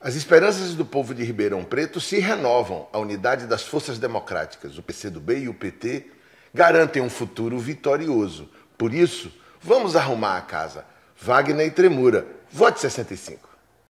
As esperanças do povo de Ribeirão Preto se renovam. A unidade das forças democráticas, o PCdoB e o PT, garantem um futuro vitorioso. Por isso, vamos arrumar a casa. Wagner e Tremura. Vote 65.